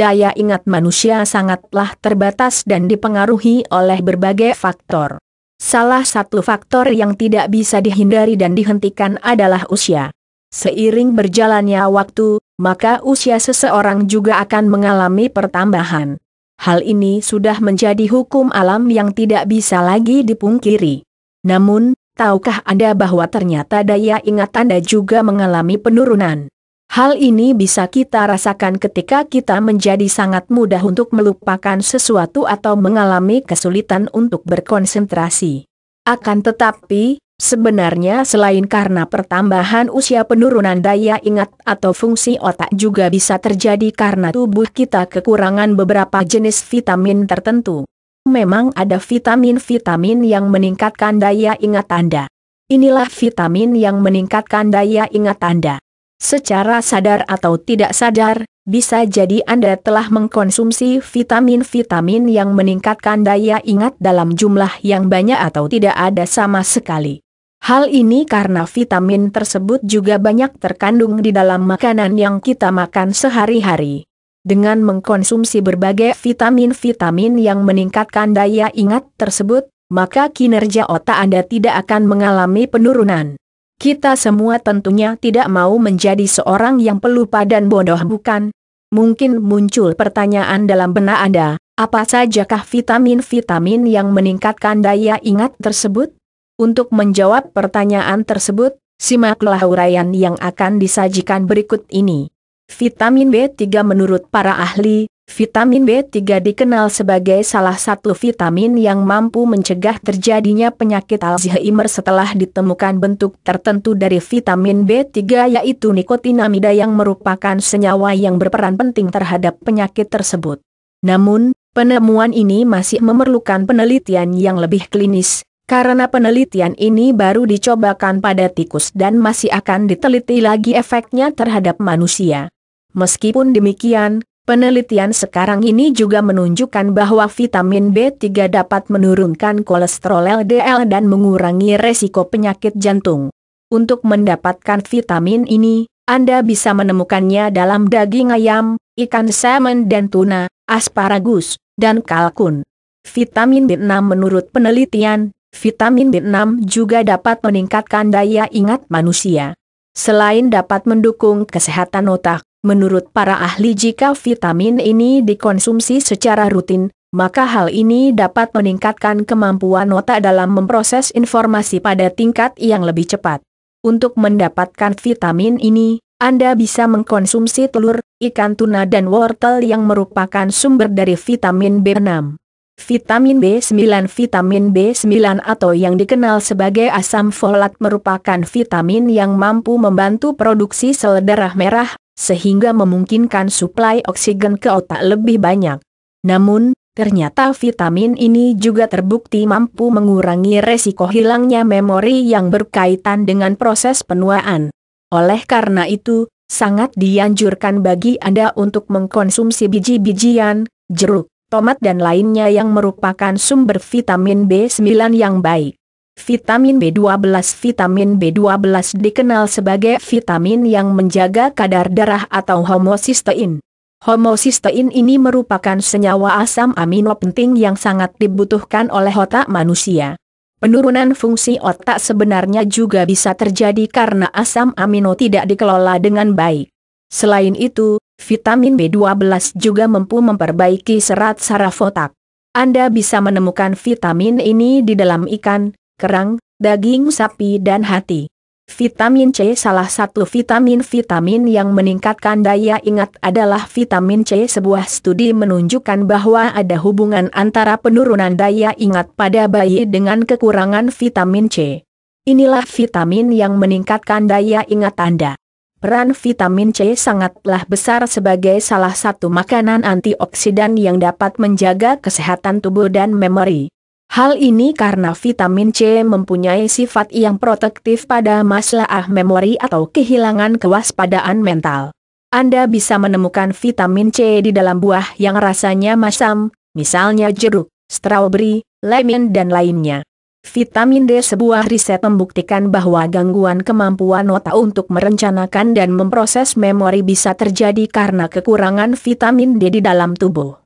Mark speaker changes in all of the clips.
Speaker 1: daya ingat manusia sangatlah terbatas dan dipengaruhi oleh berbagai faktor. Salah satu faktor yang tidak bisa dihindari dan dihentikan adalah usia. Seiring berjalannya waktu, maka usia seseorang juga akan mengalami pertambahan. Hal ini sudah menjadi hukum alam yang tidak bisa lagi dipungkiri. Namun, tahukah Anda bahwa ternyata daya ingat Anda juga mengalami penurunan? Hal ini bisa kita rasakan ketika kita menjadi sangat mudah untuk melupakan sesuatu atau mengalami kesulitan untuk berkonsentrasi. Akan tetapi, sebenarnya selain karena pertambahan usia penurunan daya ingat atau fungsi otak juga bisa terjadi karena tubuh kita kekurangan beberapa jenis vitamin tertentu. Memang ada vitamin-vitamin yang meningkatkan daya ingat Anda. Inilah vitamin yang meningkatkan daya ingat Anda. Secara sadar atau tidak sadar, bisa jadi Anda telah mengkonsumsi vitamin-vitamin yang meningkatkan daya ingat dalam jumlah yang banyak atau tidak ada sama sekali. Hal ini karena vitamin tersebut juga banyak terkandung di dalam makanan yang kita makan sehari-hari. Dengan mengkonsumsi berbagai vitamin-vitamin yang meningkatkan daya ingat tersebut, maka kinerja otak Anda tidak akan mengalami penurunan. Kita semua tentunya tidak mau menjadi seorang yang pelupa dan bodoh bukan? Mungkin muncul pertanyaan dalam benak Anda, apa sajakah vitamin-vitamin yang meningkatkan daya ingat tersebut? Untuk menjawab pertanyaan tersebut, simaklah uraian yang akan disajikan berikut ini. Vitamin B3 menurut para ahli, Vitamin B3 dikenal sebagai salah satu vitamin yang mampu mencegah terjadinya penyakit Alzheimer setelah ditemukan bentuk tertentu dari vitamin B3 yaitu nikotinamida yang merupakan senyawa yang berperan penting terhadap penyakit tersebut. Namun, penemuan ini masih memerlukan penelitian yang lebih klinis, karena penelitian ini baru dicobakan pada tikus dan masih akan diteliti lagi efeknya terhadap manusia. Meskipun demikian, Penelitian sekarang ini juga menunjukkan bahwa vitamin B3 dapat menurunkan kolesterol LDL dan mengurangi resiko penyakit jantung. Untuk mendapatkan vitamin ini, Anda bisa menemukannya dalam daging ayam, ikan salmon dan tuna, asparagus, dan kalkun. Vitamin B6 menurut penelitian, vitamin B6 juga dapat meningkatkan daya ingat manusia. Selain dapat mendukung kesehatan otak, Menurut para ahli jika vitamin ini dikonsumsi secara rutin, maka hal ini dapat meningkatkan kemampuan otak dalam memproses informasi pada tingkat yang lebih cepat. Untuk mendapatkan vitamin ini, Anda bisa mengkonsumsi telur, ikan tuna dan wortel yang merupakan sumber dari vitamin B6. Vitamin B9 Vitamin B9 atau yang dikenal sebagai asam folat merupakan vitamin yang mampu membantu produksi sel darah merah, sehingga memungkinkan suplai oksigen ke otak lebih banyak. Namun, ternyata vitamin ini juga terbukti mampu mengurangi resiko hilangnya memori yang berkaitan dengan proses penuaan. Oleh karena itu, sangat dianjurkan bagi Anda untuk mengkonsumsi biji-bijian, jeruk, tomat dan lainnya yang merupakan sumber vitamin B9 yang baik. Vitamin B12 Vitamin B12 dikenal sebagai vitamin yang menjaga kadar darah atau homosistein. Homosistein ini merupakan senyawa asam amino penting yang sangat dibutuhkan oleh otak manusia. Penurunan fungsi otak sebenarnya juga bisa terjadi karena asam amino tidak dikelola dengan baik. Selain itu, Vitamin B12 juga mampu memperbaiki serat saraf otak. Anda bisa menemukan vitamin ini di dalam ikan, kerang, daging sapi dan hati. Vitamin C salah satu vitamin-vitamin yang meningkatkan daya ingat adalah vitamin C. Sebuah studi menunjukkan bahwa ada hubungan antara penurunan daya ingat pada bayi dengan kekurangan vitamin C. Inilah vitamin yang meningkatkan daya ingat Anda. Peran vitamin C sangatlah besar sebagai salah satu makanan antioksidan yang dapat menjaga kesehatan tubuh dan memori. Hal ini karena vitamin C mempunyai sifat yang protektif pada masalah memori atau kehilangan kewaspadaan mental. Anda bisa menemukan vitamin C di dalam buah yang rasanya masam, misalnya jeruk, strawberry, lemon dan lainnya. Vitamin D sebuah riset membuktikan bahwa gangguan kemampuan otak untuk merencanakan dan memproses memori bisa terjadi karena kekurangan vitamin D di dalam tubuh.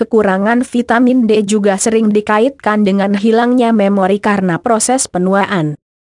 Speaker 1: Kekurangan vitamin D juga sering dikaitkan dengan hilangnya memori karena proses penuaan.